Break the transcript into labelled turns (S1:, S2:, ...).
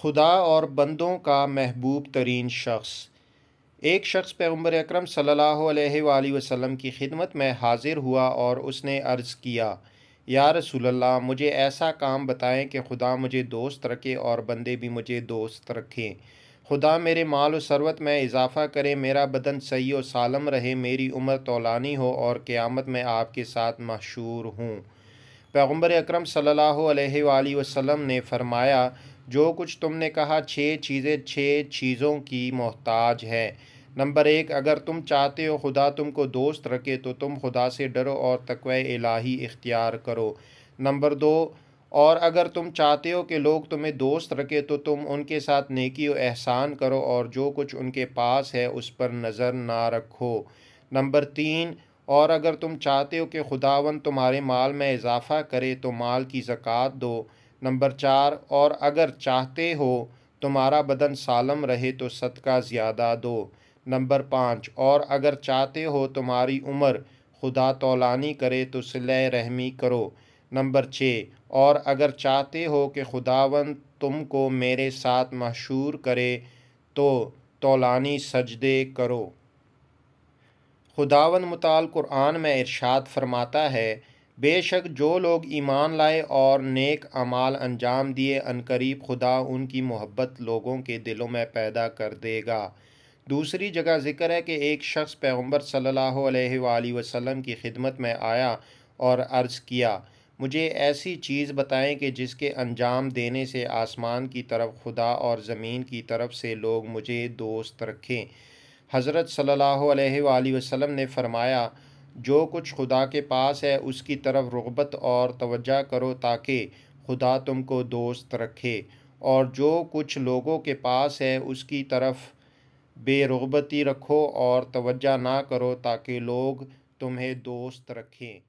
S1: खुदा और बंदों का महबूब तरीन शख्स एक शख्स पैगम्बर अक्रम सल्ला वसम की खिदमत में हाजिर हुआ और उसने अर्ज़ किया या रसोल्ला मुझे ऐसा काम बताएं कि खुदा मुझे दोस्त रखे और बंदे भी मुझे दोस्त रखें खुदा मेरे माल और सरवत में इजाफ़ा करें मेरा बदन सही और सालम रहे मेरी उम्र तोलानी हो और क़्यामत में आपके साथ मशहूर हूँ पैगम्बर अक्रम सल्ला वसलम ने फरमाया जो कुछ तुमने कहा छः चीज़ें छः चीज़ों की मोहताज है नंबर एक अगर तुम चाहते हो खुदा तुमको दोस्त रखे तो तुम खुदा से डरो और तकव इलाही इख्तियार करो नंबर दो और अगर तुम चाहते हो कि लोग तुम्हें दोस्त रखे तो तुम उनके साथ नेकी और एहसान करो और जो कुछ उनके पास है उस पर नज़र ना रखो नंबर तीन और अगर तुम चाहते हो कि खुदावन तुम्हारे माल में इजाफ़ा करे तो माल की ज़क़़त दो नंबर चार और अगर चाहते हो तुम्हारा बदन सालम रहे तो सदका ज़्यादा दो नंबर पाँच और अगर चाहते हो तुम्हारी उम्र खुदा तोलानी करे तो सिलह रहमी करो नंबर छः और अगर चाहते हो कि खुदावन तुमको मेरे साथ मशहूर करे तो तोलानी सजदे करो खुदावन मुताल कुरान में इरशाद फरमाता है बेशक जो लोग ईमान लाए और नेक अमाल अंजाम दिए अनकरीब खुदा उनकी मोहब्बत लोगों के दिलों में पैदा कर देगा दूसरी जगह जिक्र है कि एक शख्स पैगम्बर सल्ला वसलम की खिदमत में आया और अर्ज़ किया मुझे ऐसी चीज़ बताएं कि जिसके अंजाम देने से आसमान की तरफ खुदा और ज़मीन की तरफ से लोग मुझे दोस्त रखें हज़रत सल्ला अलैहि ने फरमाया जो कुछ खुदा के पास है उसकी तरफ रुबत और तवज्जा करो ताकि खुदा तुमको दोस्त रखे और जो कुछ लोगों के पास है उसकी तरफ बेरुबती रखो और तवज्जा ना करो ताकि लोग तुम्हें दोस्त रखें